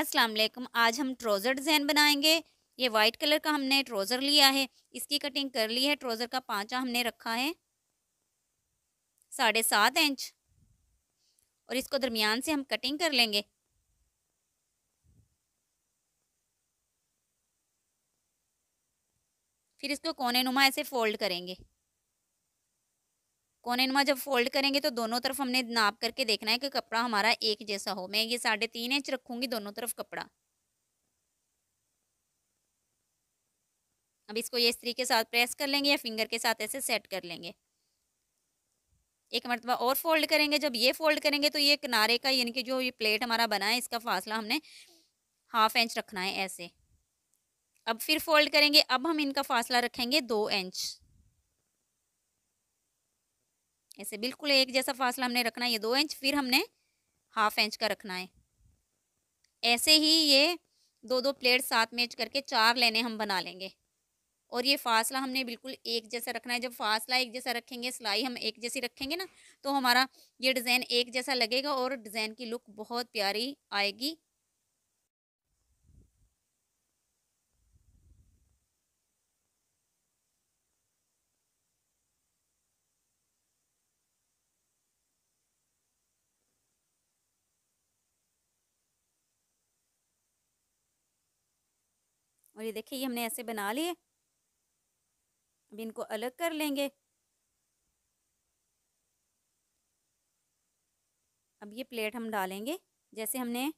अस्सलाम वालेकुम आज हम ट्रोज़र डिज़ाइन बनाएंगे ये वाइट कलर का हमने ट्रोज़र लिया है इसकी कटिंग कर ली है ट्रोज़र का पाँचा हमने रखा है साढ़े सात इंच और इसको दरमियान से हम कटिंग कर लेंगे फिर इसको कोने नुमा ऐसे फ़ोल्ड करेंगे कोनेनुमा जब फोल्ड करेंगे तो दोनों तरफ हमने नाप करके देखना है कि कपड़ा हमारा एक जैसा हो मैं ये साढ़े तीन इंच रखूंगी दोनों तरफ कपड़ा अब इसको ये स्त्री के साथ प्रेस कर लेंगे या फिंगर के साथ ऐसे सेट कर लेंगे एक मरतबा और फोल्ड करेंगे जब ये फोल्ड करेंगे तो ये किनारे का यानी कि जो ये प्लेट हमारा बना है इसका फासला हमने हाफ इंच रखना है ऐसे अब फिर फोल्ड करेंगे अब हम इनका फासला रखेंगे दो इंच ऐसे बिल्कुल एक जैसा फासला हमने रखना है ये दो इंच फिर हमने हाफ इंच का रखना है ऐसे ही ये दो दो प्लेट साथ में करके चार लेने हम बना लेंगे और ये फासला हमने बिल्कुल एक जैसा रखना है जब फासला एक जैसा रखेंगे सिलाई हम एक जैसी रखेंगे ना तो हमारा ये डिज़ाइन एक जैसा लगेगा और डिज़ाइन की लुक बहुत प्यारी आएगी और ये देखिए ये हमने ऐसे बना लिए अब इनको अलग कर लेंगे अब ये प्लेट हम डालेंगे जैसे हमने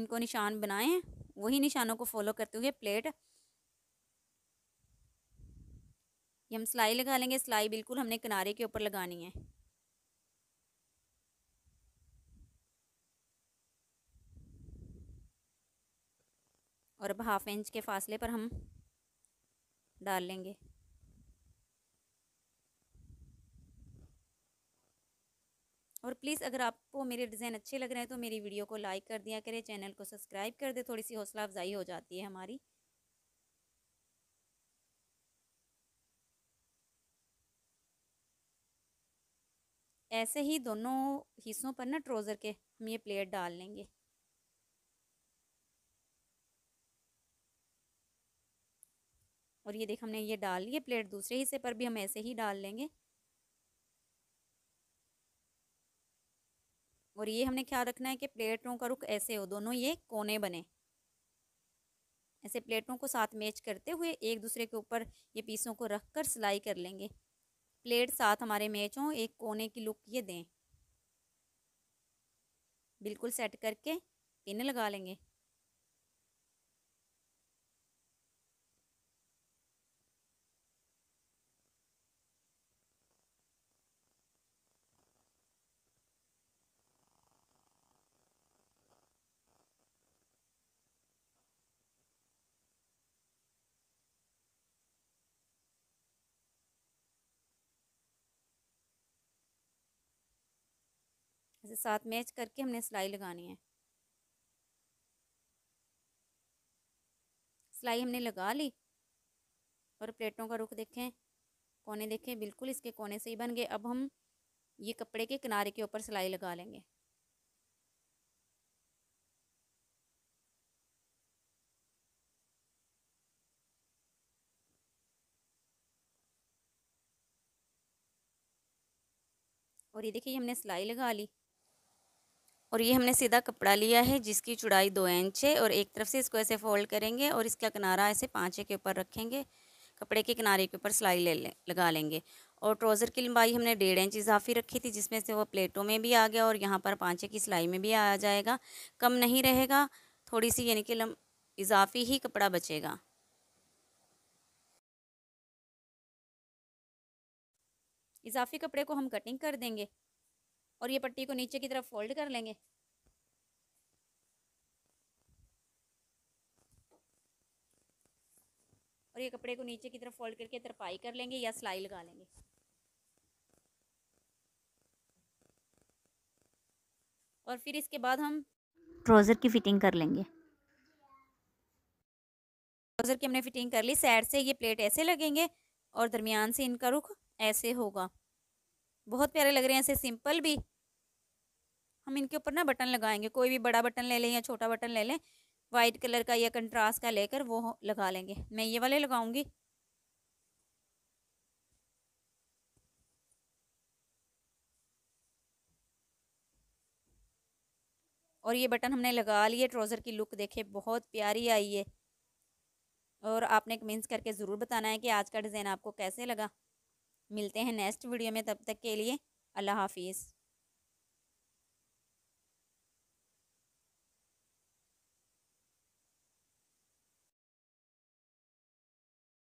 इनको निशान बनाए हैं वही निशानों को फॉलो करते हुए प्लेट ये हम सिलाई लगा लेंगे सिलाई बिल्कुल हमने किनारे के ऊपर लगानी है और अब हाफ इंच के फासले पर हम डाल लेंगे और प्लीज़ अगर आपको मेरे डिज़ाइन अच्छे लग रहे हैं तो मेरी वीडियो को लाइक कर दिया करें चैनल को सब्सक्राइब कर दे थोड़ी सी हौसला अफजाई हो जाती है हमारी ऐसे ही दोनों हिस्सों पर ना ट्रोज़र के हम ये प्लेट डाल लेंगे और ये देख हमने ये डाल लिए प्लेट दूसरे हिस्से पर भी हम ऐसे ही डाल लेंगे और ये हमने ख्याल रखना है कि प्लेटों का रुख ऐसे हो दोनों ये कोने बने ऐसे प्लेटों को साथ मैच करते हुए एक दूसरे के ऊपर ये पीसों को रख कर सिलाई कर लेंगे प्लेट साथ हमारे मैच हों एक कोने की लुक ये दें बिल्कुल सेट करके पिन लगा लेंगे ऐसे साथ मैच करके हमने सिलाई लगानी है सिलाई हमने लगा ली और प्लेटों का रुख देखें कोने देखें बिल्कुल इसके कोने से ही बन गए अब हम ये कपड़े के किनारे के ऊपर सिलाई लगा लेंगे और ये देखिए हमने सिलाई लगा ली और ये हमने सीधा कपड़ा लिया है जिसकी चुड़ाई दो इंच है और एक तरफ से इसको ऐसे फोल्ड करेंगे और इसका किनारा ऐसे पाँचे के ऊपर रखेंगे कपड़े के किनारे के ऊपर सिलाई ले ले लगा लेंगे और ट्रोज़र की लंबाई हमने डेढ़ इंच इजाफी रखी थी जिसमें से वो प्लेटों में भी आ गया और यहाँ पर पाँचे की सिलाई में भी आ जाएगा कम नहीं रहेगा थोड़ी सी यानी कि लम इजाफी ही कपड़ा बचेगा इजाफी कपड़े को हम कटिंग कर देंगे और ये पट्टी को नीचे की तरफ फोल्ड कर लेंगे और ये कपड़े को नीचे की तरफ फोल्ड करके तरपाई कर लेंगे या सिलाई लगा लेंगे और फिर इसके बाद हम ट्राउज़र की फ़िटिंग कर लेंगे ट्राउज़र की हमने फ़िटिंग कर ली सैड से ये प्लेट ऐसे लगेंगे और दरमियान से इनका रुख ऐसे होगा बहुत प्यारे लग रहे हैं ऐसे सिंपल भी हम इनके ऊपर ना बटन लगाएंगे कोई भी बड़ा बटन ले लें या छोटा बटन ले लें वाइट कलर का या कंट्रास्ट का लेकर वो लगा लेंगे मैं ये वाले लगाऊंगी और ये बटन हमने लगा लिए ट्राउज़र की लुक देखे बहुत प्यारी आई है और आपने कमेंट्स करके ज़रूर बताना है कि आज का डिज़ाइन आपको कैसे लगा मिलते हैं नेक्स्ट वीडियो में तब तक के लिए अल्लाह हाफिज़